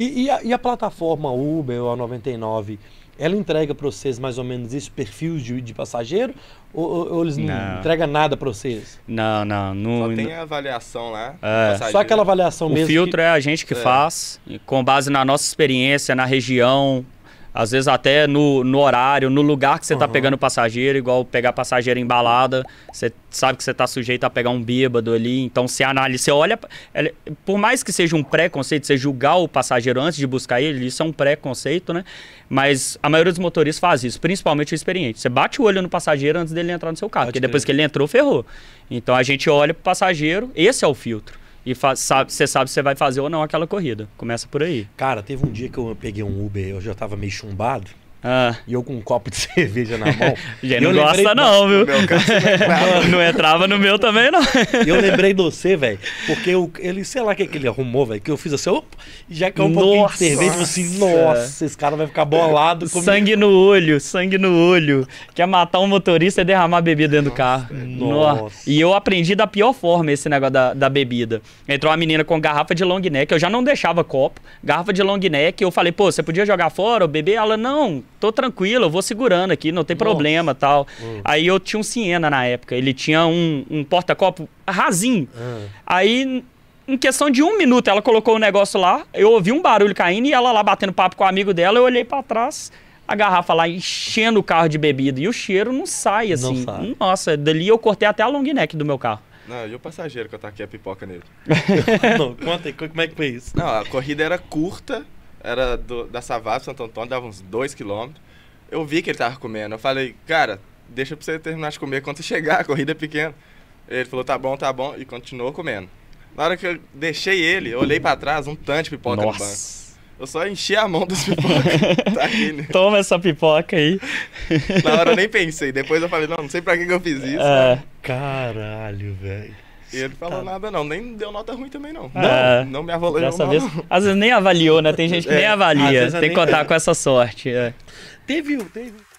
E, e, a, e a, plataforma Uber ou a 99, ela entrega para vocês mais ou menos isso, perfil de, de passageiro? Ou, ou, eles não, não. entregam nada para vocês? Não, não. não Só tem a avaliação lá. É. Só aquela avaliação o mesmo. O filtro que... é a gente que é. faz, com base na nossa experiência, na região, às vezes até no, no horário, no lugar que você está pegando pegando passageiro, igual pegar passageiro embalada, você sabe que você está sujeito a pegar um bêbado ali, então você analisa, você olha, é, por mais que seja um preconceito, você julgar o passageiro antes de buscar ele, isso é um preconceito, né? Mas a maioria dos motoristas faz isso, principalmente o experiente. Você bate o olho no passageiro antes dele entrar no seu carro, Pode porque depois que ele entrou, ferrou. Então a gente olha para o passageiro, esse é o filtro e você sabe se você vai fazer ou não aquela corrida. Começa por aí. Cara, teve um dia que eu peguei um Uber, eu já estava meio chumbado. Ah. E eu com um copo de cerveja na mão. Já não gosta, lembrei... não, viu? não, entrava é é no meu também, não. eu lembrei de você, velho. Porque eu, ele, sei lá o que, que ele arrumou, velho. Que eu fiz assim, opa, já caiu é um nossa. pouquinho de cerveja. Eu assim, nossa, esse cara vai ficar bolado comigo. Sangue no olho, sangue no olho. Quer matar um motorista e derramar bebida dentro nossa, do carro. Nossa. nossa. E eu aprendi da pior forma esse negócio da, da bebida. Entrou uma menina com garrafa de long neck. Eu já não deixava copo. Garrafa de long neck. Eu falei, pô, você podia jogar fora ou beber? Ela, não tô tranquilo, eu vou segurando aqui, não tem Nossa. problema tal. Hum. Aí eu tinha um Siena na época, ele tinha um, um porta-copo rasinho. Ah. Aí, em questão de um minuto, ela colocou o negócio lá, eu ouvi um barulho caindo e ela lá batendo papo com o amigo dela, eu olhei para trás, a garrafa lá enchendo o carro de bebida e o cheiro não sai assim. Não sai. Nossa, dali eu cortei até a long neck do meu carro. Não, e o passageiro que eu taquei a pipoca nele. não, conta aí, como é que foi isso? Não, a corrida era curta, era do, da Savassi, Santo Antônio, dava uns 2 quilômetros. Eu vi que ele tava comendo. Eu falei, cara, deixa pra você terminar de comer quando você chegar, a corrida é pequena. Ele falou, tá bom, tá bom, e continuou comendo. Na hora que eu deixei ele, eu olhei para trás, um tanto de pipoca Nossa. no banco. Eu só enchi a mão dos pipocas. tá né? Toma essa pipoca aí. Na hora eu nem pensei. Depois eu falei, não, não sei pra que, que eu fiz isso. Ah, caralho, velho. Ele falou tá. nada, não. Nem deu nota ruim também, não. Ah, não, é. não me avaliou. Dessa não, vez, Às vezes nem avaliou, né? Tem gente que é, nem avalia. Tem é que contar com essa sorte. É. Teve, teve.